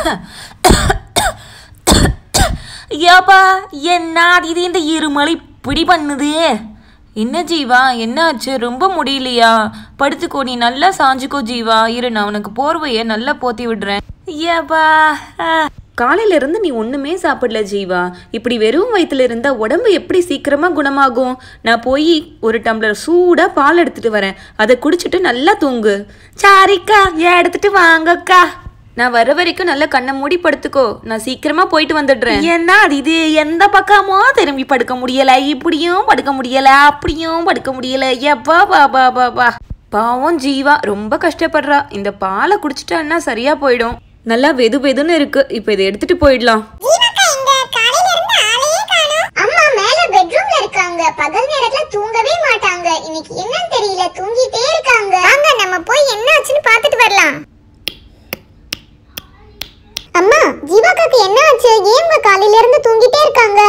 ஏப்பா என்னாடி இந்த இருமலை பிடி பண்ணுது என்ன ஜீவா என்னாச்சு ரொம்ப முடியலையா படுத்துக்கோ நீ நல்லா சாஞ்சுக்கோ ஜீவா இரு நான் உனக்கு போர்வைய நல்லா போத்தி விடுறேன் ஏப்பா இருந்து நீ ஒன்றுமே சாப்பிடல ஜீவா இப்படி வெறும் வயிற்றுல இருந்தால் உடம்பு எப்படி சீக்கிரமாக குணமாகும் நான் போய் ஒரு டம்ளர் சூடாக பால் எடுத்துட்டு வரேன் அதை குடிச்சிட்டு நல்லா தூங்கு சாரிக்கா எடுத்துட்டு வாங்கக்கா நான் வர வரைக்கும் நல்லா கண்ணை மூடி படுத்துக்கோ நான் சீக்கிரமா போயிட்டு வந்துடுறேன் என்ன அது இது எந்த பக்கமோ திரும்பி படுக்க முடியல இப்படியும் படுக்க முடியல அப்படியும் படுக்க முடியல எவ்வா பா பா பா பா பாவம் ஜீவா ரொம்ப கஷ்டப்படுறா இந்த பாலை குடிச்சிட்டான்னா சரியா போயிடும் நல்லா வெது வெதுன்னு இருக்கு இப்ப இதை எடுத்துட்டு போயிடலாம் தூங்கவே மாட்டாங்க இன்னைக்கு என்னன்னு தெரியல தூங்கிட்டே ஜீவாக்காக்கு என்ன ஆச்சு ஏன் காலையில இருந்து தூங்கிட்டே இருக்காங்க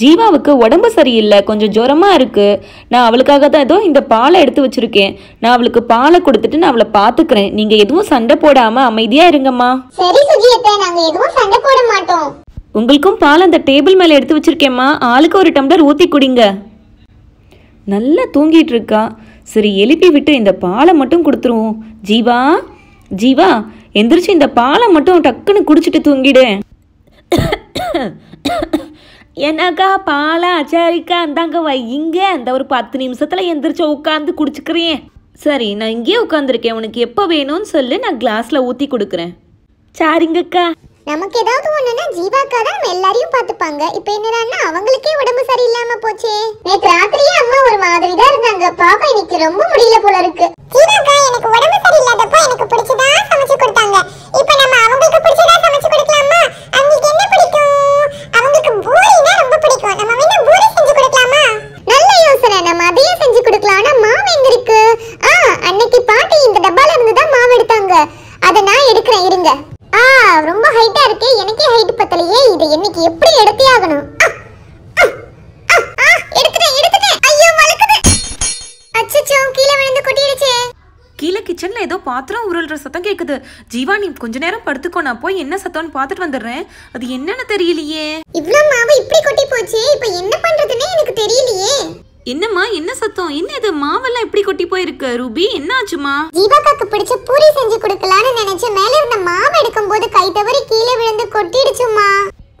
ஜீவாவுக்கு உடம்பு சரியில்லை கொஞ்சம் ஜுரமாக இருக்குது நான் அவளுக்காக தான் ஏதோ இந்த பாலை எடுத்து வச்சுருக்கேன் நான் அவளுக்கு பாலை கொடுத்துட்டு நான் அவளை பார்த்துக்கிறேன் நீங்கள் எதுவும் சண்டை போடாமல் அமைதியாக இருங்கம்மா சரி சுஜியத்தை நாங்கள் எதுவும் சண்டை போட மாட்டோம் உங்களுக்கும் பால் அந்த டேபிள் மேலே எடுத்து வச்சிருக்கேம்மா ஆளுக்கு ஒரு டம்ளர் ஊற்றி குடிங்க நல்லா தூங்கிட்டு இருக்கா சரி எழுப்பி விட்டு இந்த பாலை மட்டும் கொடுத்துருவோம் ஜீவா ஜீவா எந்திரிச்சு இந்த பாலை மட்டும் டக்குன்னு குடிச்சிட்டு தூங்கிடு என்னக்கா பாலா அச்சாரிக்கா அந்தாங்க வையுங்க அந்த ஒரு பத்து நிமிஷத்தில் எந்திரிச்சு உட்காந்து குடிச்சுக்கிறேன் சரி நான் இங்கேயே உட்காந்துருக்கேன் உனக்கு எப்போ வேணும்னு சொல்லு நான் கிளாஸில் ஊற்றி கொடுக்குறேன் சரிங்கக்கா நமக்கு ஏதாவது ஒண்ணுனா ஜீவாக்கா தான் எல்லாரையும் பாத்துப்பாங்க இப்ப என்னடான்னா அவங்களுக்கே உடம்பு சரியில்லாம போச்சே நேற்று ராத்திரியே அம்மா ஒரு மாதிரி தான் இருந்தாங்க பாப்பா இன்னைக்கு ரொம்ப முடியல போல இருக்கு இருங்க ஆ ரொம்ப ஹைட்டா இருக்கு எனக்கே ஹைட் பத்தலையே இதை இன்னைக்கு எப்படி எடுத்தே ஆகணும் கீழே கிச்சன்ல ஏதோ பாத்திரம் உருள்ற சத்தம் கேட்குது ஜீவா நீ கொஞ்ச நேரம் படுத்துக்கோ நான் போய் என்ன சத்தம்னு பார்த்துட்டு வந்துடுறேன் அது என்னன்னு தெரியலையே இவ்வளோ மாவு இப்படி கொட்டி போச்சு இப்போ என்ன பண்றதுன்னே எனக்கு தெரியலையே என்னம்மா என்ன சத்தம் என்ன இது மாவெல்லாம் இப்படி கொட்டி போயிருக்கு ரூபி என்ன ஆச்சுமா ஜீவாக்காக்கு பிடிச்ச பூரி செஞ்சு கொடுக்கலாம்னு நினைச்சு மேல இருந்த மாவு எடுக்கும் போது கை தவறி கீழே விழுந்து கொட்டிடுச்சுமா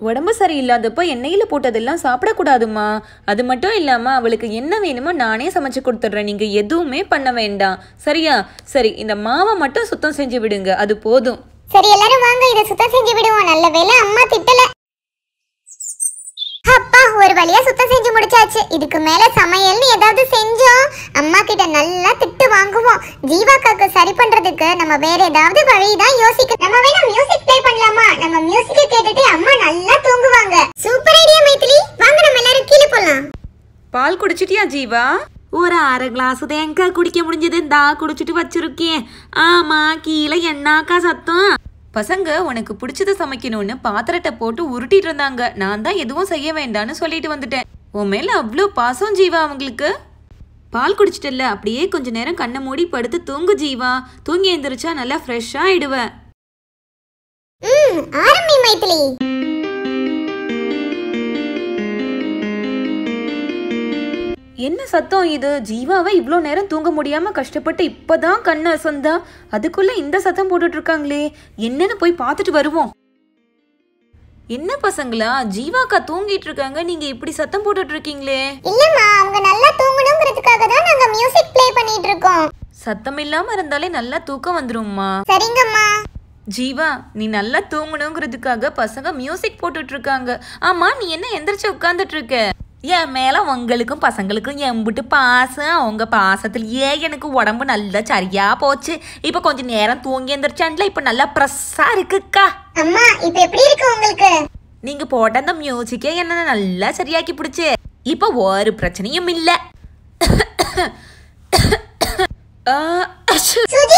உடம்பு சரியில்லாதப்போ எண்ணெயில் போட்டதெல்லாம் சாப்பிடக்கூடாதுமா அது மட்டும் இல்லாமல் அவளுக்கு என்ன வேணுமோ நானே சமைச்சு கொடுத்துட்றேன் நீங்கள் எதுவுமே பண்ண வேண்டாம் சரியா சரி இந்த மாவை மட்டும் சுத்தம் செஞ்சு விடுங்க அது போதும் சரி எல்லாரும் வாங்க இதை சுத்தம் செஞ்சு விடுவோம் நல்ல வேலை அம்மா திட்டல அப்பா ஒரு வழியா சுத்தம் செஞ்சு முடிச்சாச்சு இதுக்கு மேல சமையல்னு ஏதாவது செஞ்சோம் அம்மா கிட்ட நல்லா திட்டு வாங்குவோம் ஜீவாக்காக்கு சரி பண்றதுக்கு நம்ம வேற ஏதாவது வழி தான் யோசிக்க நம்ம வேணா மியூசிக் ப்ளே பண்ணலாமா நம்ம மியூசிக்க கேட்டுட்டு அம்மா நல்லா தூங்குவாங்க சூப்பர் ஐடியா மைத்திலி வாங்க நம்ம எல்லாரும் கீழே போலாம் பால் குடிச்சிட்டியா ஜீவா ஒரு அரை கிளாஸ் தேங்காய் குடிக்க முடிஞ்சது இந்தா குடிச்சிட்டு வச்சிருக்கேன் ஆமா கீழே என்னக்கா சத்தம் பசங்க உனக்கு பிடிச்சத சமைக்கணும்னு பாத்திரத்தை போட்டு உருட்டிட்டு இருந்தாங்க நான் தான் எதுவும் செய்ய வேண்டாம்னு சொல்லிட்டு வந்துட்டேன் உன் மேல அவ்வளோ பாசம் ஜீவா அவங்களுக்கு பால் குடிச்சிட்டல அப்படியே கொஞ்ச நேரம் கண்ணை மூடி படுத்து தூங்கு ஜீவா தூங்கி எழுந்திரிச்சா நல்லா ஃப்ரெஷ்ஷாக ஆயிடுவேன் ஆரம்பி மைத்திலி என்ன சத்தம் இது ஜீவாவை இவ்வளோ நேரம் தூங்க முடியாமல் கஷ்டப்பட்டு இப்போ தான் கண்ணை அசந்தா அதுக்குள்ளே இந்த சத்தம் போட்டுட்ருக்காங்களே என்னன்னு போய் பார்த்துட்டு வருவோம் என்ன பசங்களா ஜீவாக்கா தூங்கிட்டு இருக்காங்க நீங்க இப்படி சத்தம் போட்டுட்டு இருக்கீங்களே இல்லம்மா அவங்க நல்லா தூங்கணும்ங்கிறதுக்காக தான் நாங்க மியூசிக் ப்ளே பண்ணிட்டு இருக்கோம் சத்தம் இல்லாம இருந்தாலே நல்லா தூக்கம் வந்துரும்மா சரிங்கம்மா ஜீவா நீ நல்லா தூங்கணுங்கிறதுக்காக பசங்க மியூசிக் போட்டுட்டு இருக்காங்க ஆமா நீ என்ன எந்திரிச்சு உட்கார்ந்துட்டு இருக்க என் மேலே உங்களுக்கும் பசங்களுக்கும் எம்பிட்டு பாசம் அவங்க பாசத்துலயே எனக்கு உடம்பு நல்லா சரியா போச்சு இப்போ கொஞ்சம் நேரம் தூங்கி எந்திரிச்சான்ல இப்போ நல்லா ப்ரெஸ்ஸாக இருக்குக்கா அம்மா இப்போ எப்படி இருக்கு உங்களுக்கு நீங்க போட்ட அந்த மியூசிக்கே என்ன நல்லா சரியாக்கி பிடிச்சு இப்போ ஒரு பிரச்சனையும் இல்லை